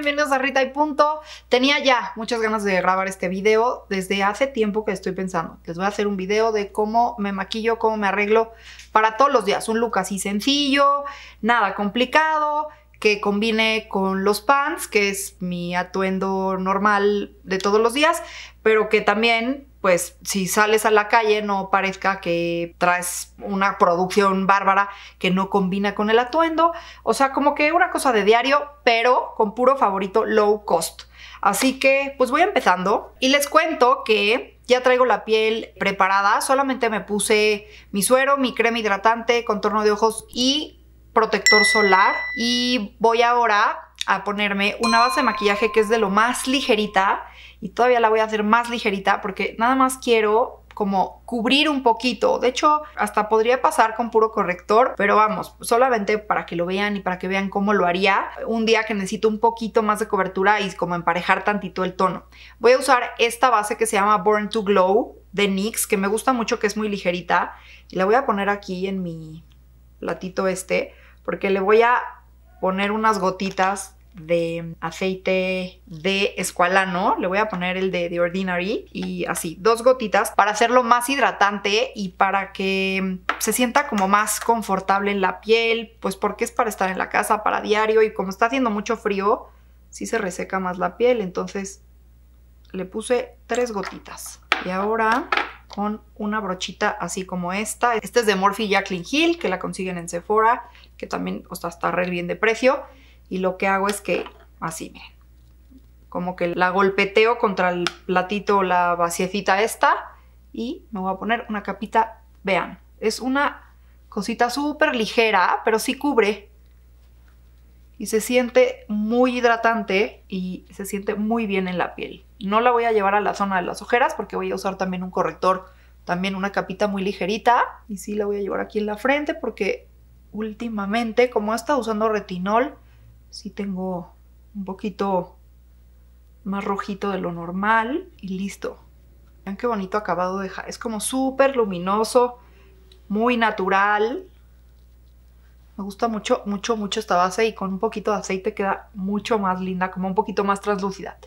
bienvenidos a Rita y Punto. Tenía ya muchas ganas de grabar este video desde hace tiempo que estoy pensando. Les voy a hacer un video de cómo me maquillo, cómo me arreglo para todos los días. Un look así sencillo, nada complicado, que combine con los pants, que es mi atuendo normal de todos los días, pero que también pues si sales a la calle no parezca que traes una producción bárbara que no combina con el atuendo. O sea, como que una cosa de diario, pero con puro favorito low cost. Así que pues voy empezando y les cuento que ya traigo la piel preparada, solamente me puse mi suero, mi crema hidratante, contorno de ojos y protector solar y voy ahora a ponerme una base de maquillaje que es de lo más ligerita y todavía la voy a hacer más ligerita porque nada más quiero como cubrir un poquito. De hecho, hasta podría pasar con puro corrector, pero vamos, solamente para que lo vean y para que vean cómo lo haría un día que necesito un poquito más de cobertura y como emparejar tantito el tono. Voy a usar esta base que se llama Born to Glow de NYX, que me gusta mucho, que es muy ligerita. Y la voy a poner aquí en mi platito este, porque le voy a poner unas gotitas de aceite de escualano, le voy a poner el de The Ordinary y así, dos gotitas para hacerlo más hidratante y para que se sienta como más confortable en la piel, pues porque es para estar en la casa, para diario y como está haciendo mucho frío, sí se reseca más la piel, entonces le puse tres gotitas. Y ahora con una brochita así como esta. este es de Morphe Jaclyn Hill, que la consiguen en Sephora, que también o sea, está re bien de precio. Y lo que hago es que, así, miren, como que la golpeteo contra el platito o la vaciecita esta y me voy a poner una capita, vean, es una cosita súper ligera, pero sí cubre. Y se siente muy hidratante y se siente muy bien en la piel. No la voy a llevar a la zona de las ojeras porque voy a usar también un corrector, también una capita muy ligerita. Y sí la voy a llevar aquí en la frente porque últimamente, como he estado usando retinol, si tengo un poquito más rojito de lo normal y listo. Vean qué bonito acabado deja. Es como súper luminoso, muy natural. Me gusta mucho, mucho, mucho esta base y con un poquito de aceite queda mucho más linda, como un poquito más translúcida.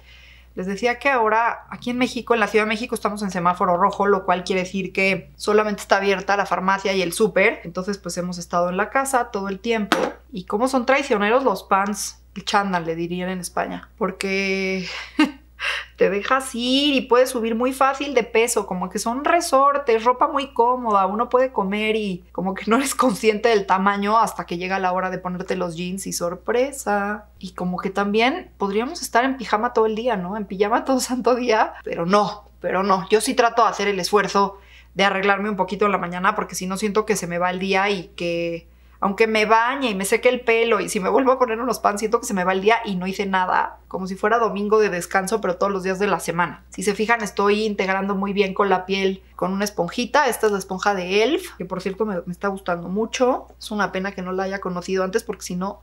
Les decía que ahora aquí en México, en la Ciudad de México, estamos en semáforo rojo, lo cual quiere decir que solamente está abierta la farmacia y el súper. Entonces, pues hemos estado en la casa todo el tiempo y cómo son traicioneros los pants, el chándal le dirían en España, porque te dejas ir y puedes subir muy fácil de peso, como que son resortes, ropa muy cómoda, uno puede comer y como que no eres consciente del tamaño hasta que llega la hora de ponerte los jeans y sorpresa. Y como que también podríamos estar en pijama todo el día, ¿no? En pijama todo santo día, pero no, pero no, yo sí trato de hacer el esfuerzo de arreglarme un poquito en la mañana porque si no siento que se me va el día y que aunque me bañe y me seque el pelo y si me vuelvo a poner unos pan, siento que se me va el día y no hice nada, como si fuera domingo de descanso, pero todos los días de la semana. Si se fijan, estoy integrando muy bien con la piel con una esponjita. Esta es la esponja de Elf, que por cierto me, me está gustando mucho. Es una pena que no la haya conocido antes porque si no,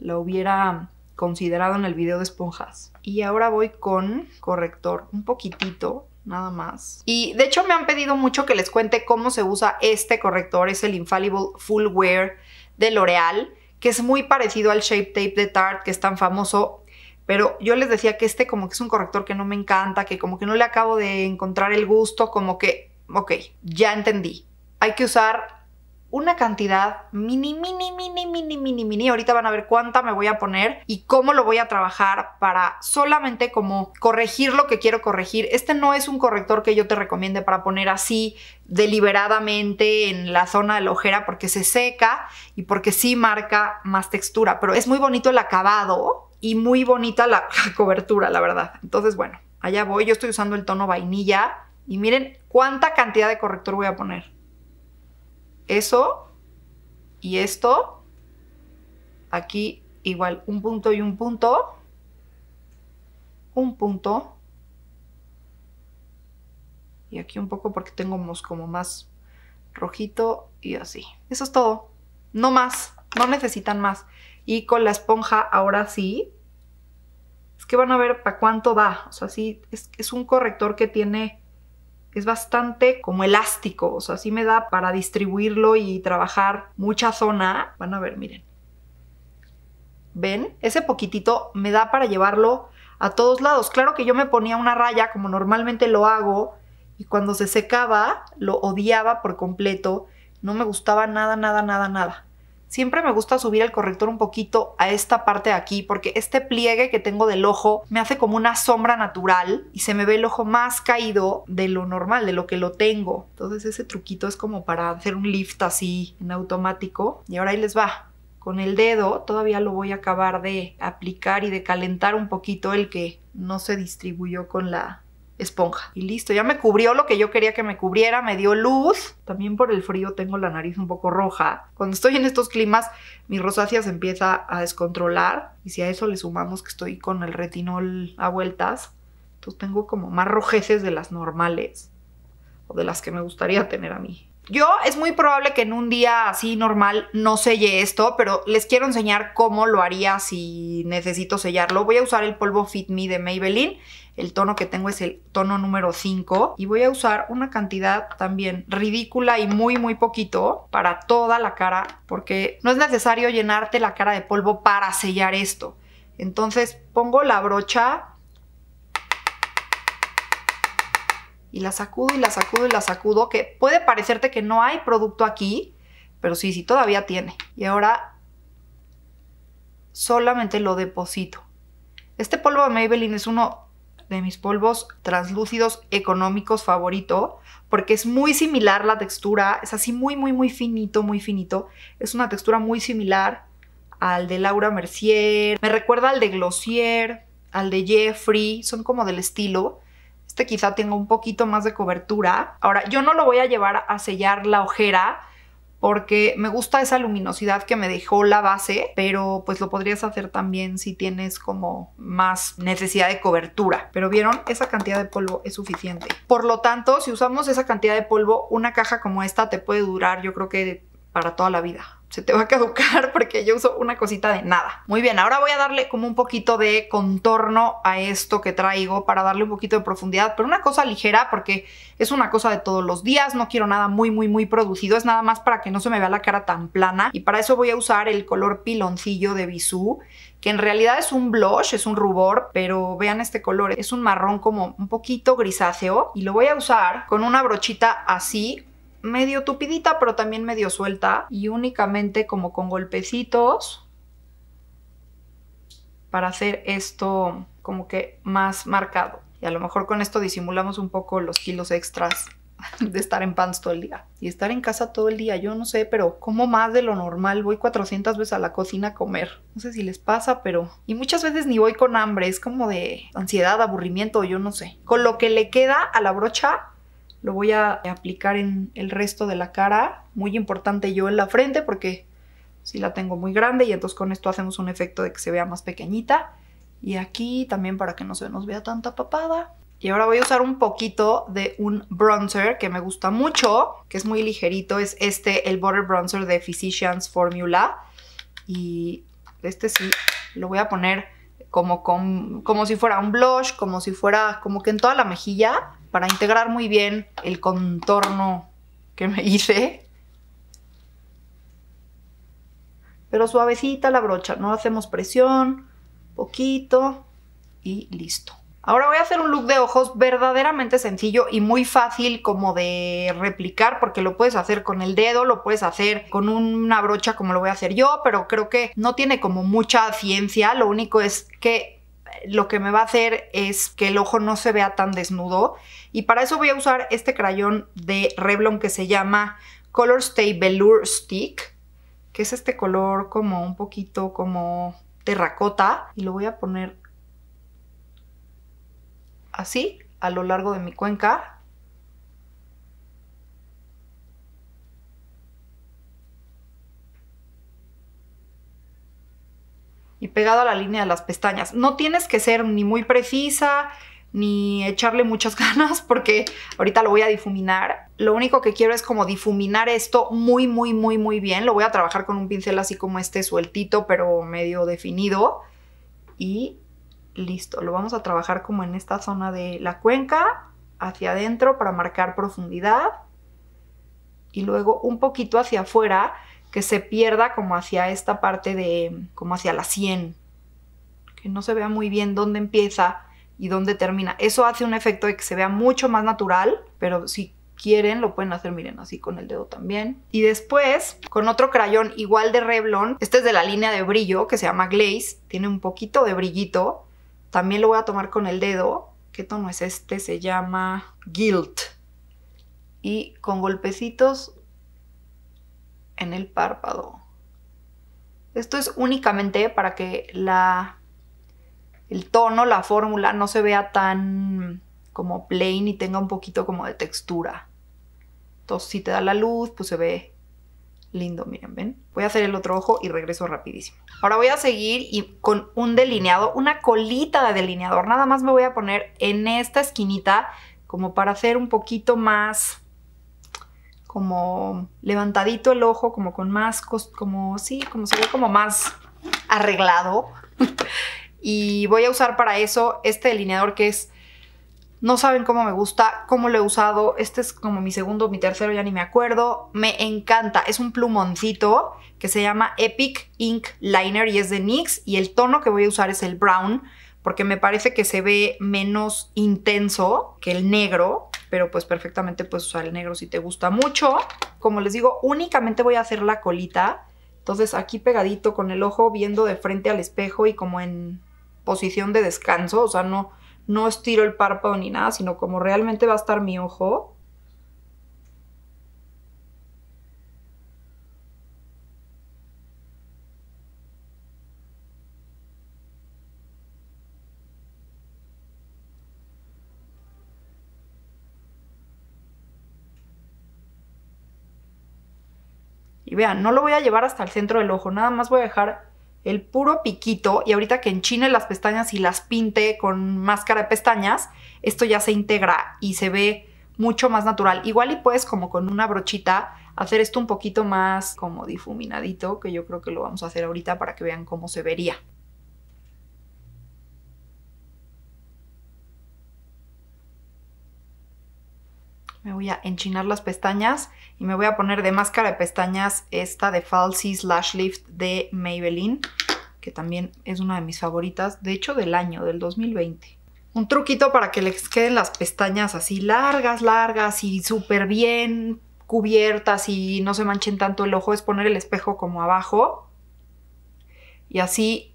la hubiera considerado en el video de esponjas. Y ahora voy con corrector, un poquitito, nada más. Y de hecho me han pedido mucho que les cuente cómo se usa este corrector, es el Infallible Full Wear de L'Oreal, que es muy parecido al Shape Tape de Tarte, que es tan famoso. Pero yo les decía que este como que es un corrector que no me encanta, que como que no le acabo de encontrar el gusto, como que, ok, ya entendí. Hay que usar una cantidad mini, mini, mini, mini, mini, mini. Ahorita van a ver cuánta me voy a poner y cómo lo voy a trabajar para solamente como corregir lo que quiero corregir. Este no es un corrector que yo te recomiende para poner así deliberadamente en la zona de la ojera porque se seca y porque sí marca más textura, pero es muy bonito el acabado y muy bonita la cobertura, la verdad. Entonces, bueno, allá voy. Yo estoy usando el tono vainilla y miren cuánta cantidad de corrector voy a poner. Eso y esto. Aquí igual un punto y un punto. Un punto. Y aquí un poco porque tengo como más rojito y así. Eso es todo. No más. No necesitan más. Y con la esponja ahora sí. Es que van a ver para cuánto da. O sea, sí, es, es un corrector que tiene es bastante como elástico, o sea, así me da para distribuirlo y trabajar mucha zona. Van a ver, miren. ¿Ven? Ese poquitito me da para llevarlo a todos lados. Claro que yo me ponía una raya como normalmente lo hago y cuando se secaba lo odiaba por completo. No me gustaba nada, nada, nada, nada. Siempre me gusta subir el corrector un poquito a esta parte de aquí porque este pliegue que tengo del ojo me hace como una sombra natural y se me ve el ojo más caído de lo normal, de lo que lo tengo. Entonces ese truquito es como para hacer un lift así en automático. Y ahora ahí les va. Con el dedo todavía lo voy a acabar de aplicar y de calentar un poquito el que no se distribuyó con la esponja. Y listo, ya me cubrió lo que yo quería que me cubriera, me dio luz. También por el frío tengo la nariz un poco roja. Cuando estoy en estos climas, mi rosácea se empieza a descontrolar. Y si a eso le sumamos que estoy con el retinol a vueltas, entonces tengo como más rojeces de las normales o de las que me gustaría tener a mí. Yo es muy probable que en un día así normal no selle esto, pero les quiero enseñar cómo lo haría si necesito sellarlo. Voy a usar el polvo Fit Me de Maybelline. El tono que tengo es el tono número 5 y voy a usar una cantidad también ridícula y muy muy poquito para toda la cara porque no es necesario llenarte la cara de polvo para sellar esto. Entonces pongo la brocha y la sacudo y la sacudo y la sacudo, que puede parecerte que no hay producto aquí, pero sí, sí, todavía tiene. Y ahora solamente lo deposito. Este polvo de Maybelline es uno de mis polvos translúcidos económicos favorito, porque es muy similar la textura, es así muy, muy, muy finito, muy finito. Es una textura muy similar al de Laura Mercier, me recuerda al de Glossier, al de Jeffrey, son como del estilo. Este quizá tenga un poquito más de cobertura. Ahora, yo no lo voy a llevar a sellar la ojera porque me gusta esa luminosidad que me dejó la base, pero pues lo podrías hacer también si tienes como más necesidad de cobertura. Pero vieron, esa cantidad de polvo es suficiente. Por lo tanto, si usamos esa cantidad de polvo, una caja como esta te puede durar yo creo que para toda la vida se te va a caducar porque yo uso una cosita de nada. Muy bien, ahora voy a darle como un poquito de contorno a esto que traigo para darle un poquito de profundidad, pero una cosa ligera porque es una cosa de todos los días, no quiero nada muy muy muy producido, es nada más para que no se me vea la cara tan plana y para eso voy a usar el color piloncillo de Bisú que en realidad es un blush, es un rubor, pero vean este color, es un marrón como un poquito grisáceo y lo voy a usar con una brochita así medio tupidita, pero también medio suelta. Y únicamente como con golpecitos para hacer esto como que más marcado. Y a lo mejor con esto disimulamos un poco los kilos extras de estar en pants todo el día. Y estar en casa todo el día, yo no sé, pero como más de lo normal, voy 400 veces a la cocina a comer. No sé si les pasa, pero... Y muchas veces ni voy con hambre, es como de ansiedad, aburrimiento, yo no sé. Con lo que le queda a la brocha, lo voy a aplicar en el resto de la cara. Muy importante yo en la frente porque si la tengo muy grande y entonces con esto hacemos un efecto de que se vea más pequeñita. Y aquí también para que no se nos vea tanta papada. Y ahora voy a usar un poquito de un bronzer que me gusta mucho, que es muy ligerito. Es este, el Butter Bronzer de Physicians Formula. Y este sí lo voy a poner como, como si fuera un blush, como si fuera como que en toda la mejilla para integrar muy bien el contorno que me hice. Pero suavecita la brocha, no hacemos presión, poquito y listo. Ahora voy a hacer un look de ojos verdaderamente sencillo y muy fácil como de replicar porque lo puedes hacer con el dedo, lo puedes hacer con una brocha como lo voy a hacer yo, pero creo que no tiene como mucha ciencia, lo único es que lo que me va a hacer es que el ojo no se vea tan desnudo y para eso voy a usar este crayón de Revlon que se llama Color Stay Velour Stick, que es este color como un poquito como terracota y lo voy a poner así a lo largo de mi cuenca y pegado a la línea de las pestañas. No tienes que ser ni muy precisa ni echarle muchas ganas porque ahorita lo voy a difuminar. Lo único que quiero es como difuminar esto muy, muy, muy, muy bien. Lo voy a trabajar con un pincel así como este sueltito, pero medio definido. Y listo, lo vamos a trabajar como en esta zona de la cuenca, hacia adentro para marcar profundidad. Y luego un poquito hacia afuera que se pierda como hacia esta parte de, como hacia la 100, que no se vea muy bien dónde empieza y dónde termina. Eso hace un efecto de que se vea mucho más natural, pero si quieren lo pueden hacer, miren, así con el dedo también. Y después, con otro crayón igual de Revlon, este es de la línea de brillo que se llama Glaze, tiene un poquito de brillito, también lo voy a tomar con el dedo, ¿qué tono es este? Se llama Guilt. Y con golpecitos en el párpado. Esto es únicamente para que la, el tono, la fórmula no se vea tan como plain y tenga un poquito como de textura. Entonces si te da la luz, pues se ve lindo, miren, ¿ven? Voy a hacer el otro ojo y regreso rapidísimo. Ahora voy a seguir y con un delineado, una colita de delineador. Nada más me voy a poner en esta esquinita como para hacer un poquito más como levantadito el ojo, como con más, como sí, como se ve como más arreglado. y voy a usar para eso este delineador que es, no saben cómo me gusta, cómo lo he usado. Este es como mi segundo, mi tercero, ya ni me acuerdo. Me encanta, es un plumoncito que se llama Epic Ink Liner y es de NYX y el tono que voy a usar es el brown porque me parece que se ve menos intenso que el negro pero pues perfectamente pues usar el negro si te gusta mucho. Como les digo, únicamente voy a hacer la colita, entonces aquí pegadito con el ojo, viendo de frente al espejo y como en posición de descanso, o sea, no, no estiro el párpado ni nada, sino como realmente va a estar mi ojo, Y vean, no lo voy a llevar hasta el centro del ojo, nada más voy a dejar el puro piquito y ahorita que enchine las pestañas y las pinte con máscara de pestañas, esto ya se integra y se ve mucho más natural. Igual y puedes como con una brochita hacer esto un poquito más como difuminadito, que yo creo que lo vamos a hacer ahorita para que vean cómo se vería. Me voy a enchinar las pestañas y me voy a poner de máscara de pestañas esta de Falsies Lash Lift de Maybelline, que también es una de mis favoritas, de hecho del año, del 2020 un truquito para que les queden las pestañas así largas, largas y súper bien cubiertas y no se manchen tanto el ojo es poner el espejo como abajo y así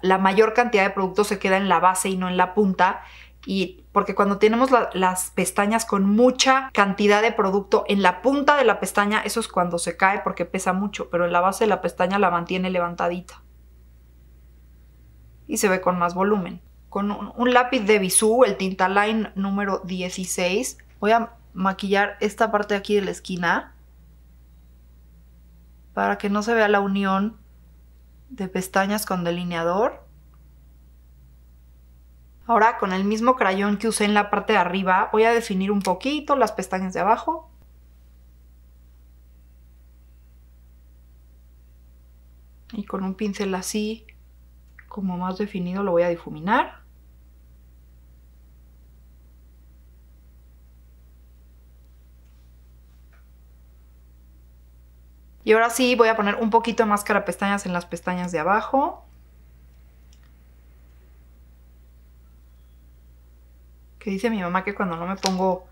la mayor cantidad de producto se queda en la base y no en la punta y porque cuando tenemos las pestañas con mucha cantidad de producto en la punta de la pestaña, eso es cuando se cae porque pesa mucho, pero en la base de la pestaña la mantiene levantadita. Y se ve con más volumen. Con un, lápiz de Bisú, el Line número 16, voy a maquillar esta parte de aquí de la esquina para que no se vea la unión de pestañas con delineador Ahora con el mismo crayón que usé en la parte de arriba voy a definir un poquito las pestañas de abajo. Y con un pincel así, como más definido, lo voy a difuminar. Y ahora sí voy a poner un poquito más máscara pestañas en las pestañas de abajo. que dice mi mamá que cuando no me pongo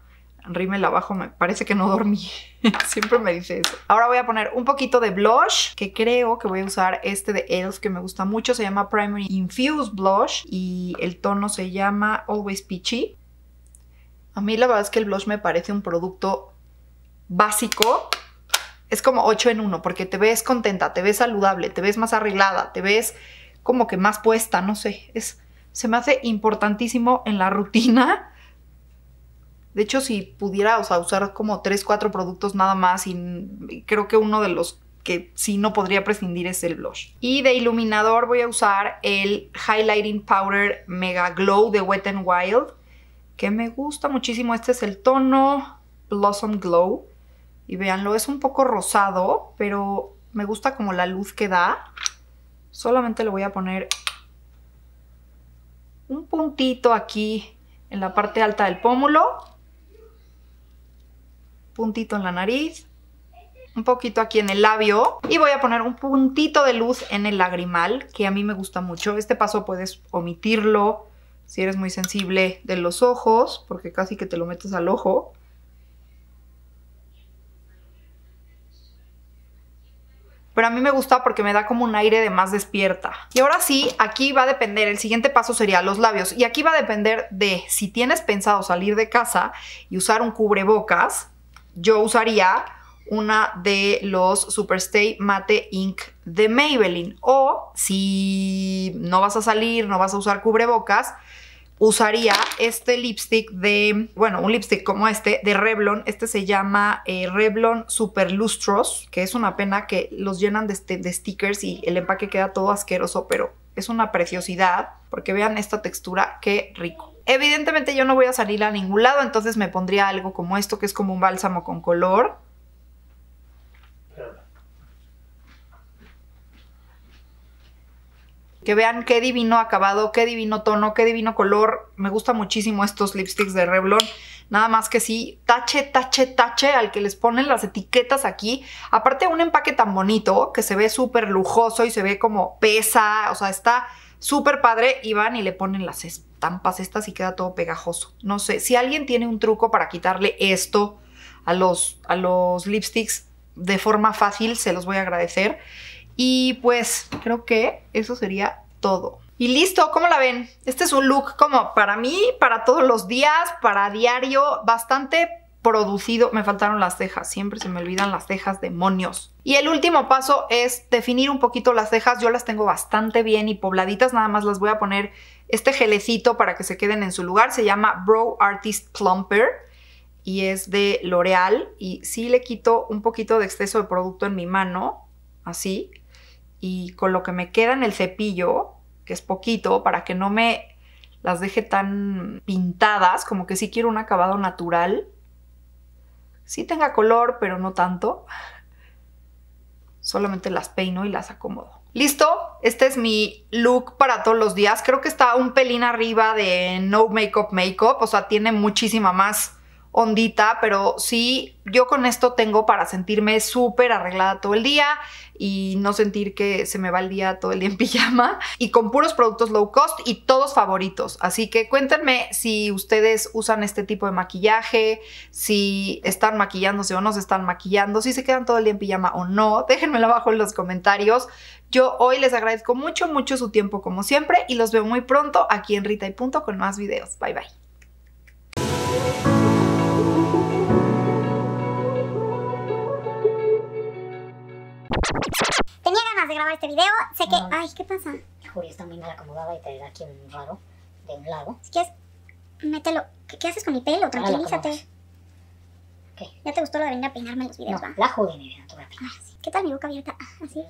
rímel abajo me parece que no dormí. Siempre me dice eso. Ahora voy a poner un poquito de blush, que creo que voy a usar este de e.l.f. que me gusta mucho. Se llama Primary Infused Blush y el tono se llama Always Peachy. A mí la verdad es que el blush me parece un producto básico. Es como 8 en 1 porque te ves contenta, te ves saludable, te ves más arreglada, te ves como que más puesta, no sé. Es se me hace importantísimo en la rutina. De hecho, si pudiera, usar como tres, cuatro productos nada más y creo que uno de los que sí no podría prescindir es el blush. Y de iluminador voy a usar el Highlighting Powder Mega Glow de Wet n Wild, que me gusta muchísimo. Este es el tono Blossom Glow. Y véanlo, es un poco rosado, pero me gusta como la luz que da. Solamente le voy a poner un puntito aquí en la parte alta del pómulo, puntito en la nariz, un poquito aquí en el labio y voy a poner un puntito de luz en el lagrimal que a mí me gusta mucho. Este paso puedes omitirlo si eres muy sensible de los ojos porque casi que te lo metes al ojo pero a mí me gusta porque me da como un aire de más despierta. Y ahora sí, aquí va a depender, el siguiente paso sería los labios, y aquí va a depender de si tienes pensado salir de casa y usar un cubrebocas, yo usaría una de los Superstay Mate Ink de Maybelline, o si no vas a salir, no vas a usar cubrebocas, usaría este lipstick de, bueno, un lipstick como este, de Revlon. Este se llama eh, Revlon Super Lustros, que es una pena que los llenan de, este, de stickers y el empaque queda todo asqueroso, pero es una preciosidad, porque vean esta textura, qué rico. Evidentemente yo no voy a salir a ningún lado, entonces me pondría algo como esto, que es como un bálsamo con color. que vean qué divino acabado, qué divino tono, qué divino color. Me gustan muchísimo estos lipsticks de Revlon. Nada más que sí, tache, tache, tache al que les ponen las etiquetas aquí. Aparte un empaque tan bonito que se ve súper lujoso y se ve como pesa, o sea, está súper padre y van y le ponen las estampas estas y queda todo pegajoso. No sé, si alguien tiene un truco para quitarle esto a los, a los lipsticks de forma fácil, se los voy a agradecer. Y pues creo que eso sería todo. Y listo, ¿cómo la ven? Este es un look como para mí, para todos los días, para diario, bastante producido. Me faltaron las cejas, siempre se me olvidan las cejas, demonios. Y el último paso es definir un poquito las cejas. Yo las tengo bastante bien y pobladitas, nada más las voy a poner este gelecito para que se queden en su lugar. Se llama Brow Artist Plumper y es de L'Oreal. Y sí le quito un poquito de exceso de producto en mi mano, así, y con lo que me queda en el cepillo, que es poquito, para que no me las deje tan pintadas, como que sí quiero un acabado natural. Sí tenga color, pero no tanto. Solamente las peino y las acomodo. ¿Listo? Este es mi look para todos los días. Creo que está un pelín arriba de no makeup makeup, o sea, tiene muchísima más ondita, pero sí, yo con esto tengo para sentirme súper arreglada todo el día y no sentir que se me va el día todo el día en pijama y con puros productos low cost y todos favoritos. Así que cuéntenme si ustedes usan este tipo de maquillaje, si están maquillándose o no se están maquillando, si se quedan todo el día en pijama o no. Déjenmelo abajo en los comentarios. Yo hoy les agradezco mucho, mucho su tiempo como siempre y los veo muy pronto aquí en Rita y Punto con más videos. Bye bye. de grabar este video. Sé que. ay, ¿qué pasa? Julia está muy mal acomodada y te da aquí un raro de un lado. Si quieres, mételo. ¿Qué, haces con mi pelo? Tranquilízate. ¿Ya te gustó lo de venir a peinarme en los videos? va? la Julia, ¿Qué tal mi boca abierta? Ah, así.